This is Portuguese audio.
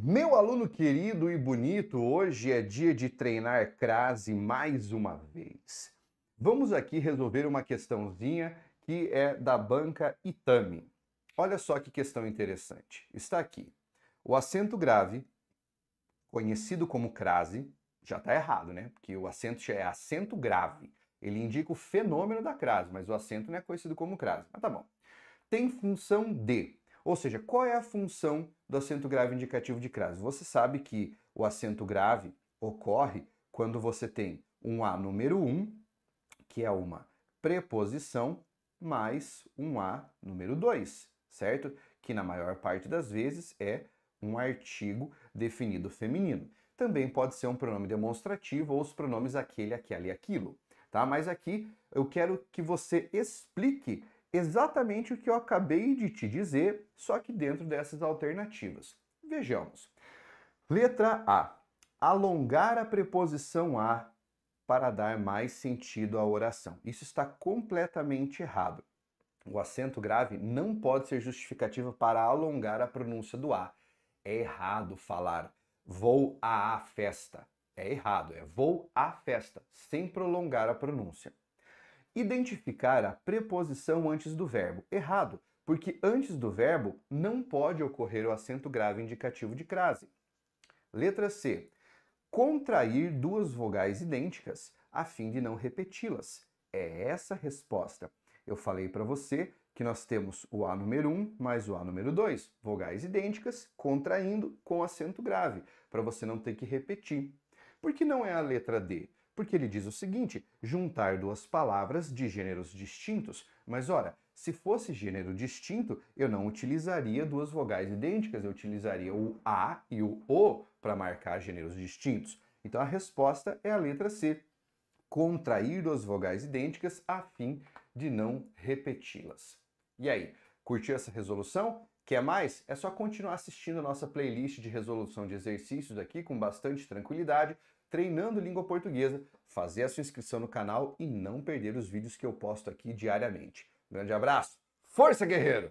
Meu aluno querido e bonito, hoje é dia de treinar crase mais uma vez. Vamos aqui resolver uma questãozinha que é da banca Itami. Olha só que questão interessante. Está aqui. O acento grave, conhecido como crase, já está errado, né? Porque o acento é acento grave. Ele indica o fenômeno da crase, mas o acento não é conhecido como crase. Mas tá bom. Tem função de ou seja, qual é a função do acento grave indicativo de crase? Você sabe que o acento grave ocorre quando você tem um A número 1, que é uma preposição, mais um A número 2, certo? Que na maior parte das vezes é um artigo definido feminino. Também pode ser um pronome demonstrativo ou os pronomes aquele, aquela e aquilo, tá? Mas aqui eu quero que você explique exatamente o que eu acabei de te dizer, só que dentro dessas alternativas. Vejamos. Letra A. Alongar a preposição a para dar mais sentido à oração. Isso está completamente errado. O acento grave não pode ser justificativa para alongar a pronúncia do a. É errado falar vou à festa. É errado, é vou à festa, sem prolongar a pronúncia identificar a preposição antes do verbo. Errado, porque antes do verbo não pode ocorrer o acento grave indicativo de crase. Letra C. Contrair duas vogais idênticas a fim de não repeti-las. É essa a resposta. Eu falei para você que nós temos o A número 1 mais o A número 2, vogais idênticas, contraindo com acento grave, para você não ter que repetir. Por que não é a letra D? porque ele diz o seguinte: juntar duas palavras de gêneros distintos. Mas ora, se fosse gênero distinto, eu não utilizaria duas vogais idênticas, eu utilizaria o A e o O para marcar gêneros distintos. Então a resposta é a letra C. Contrair duas vogais idênticas a fim de não repeti-las. E aí, curtiu essa resolução? Quer mais? É só continuar assistindo a nossa playlist de resolução de exercícios aqui com bastante tranquilidade, treinando língua portuguesa, fazer a sua inscrição no canal e não perder os vídeos que eu posto aqui diariamente. grande abraço, força guerreiro!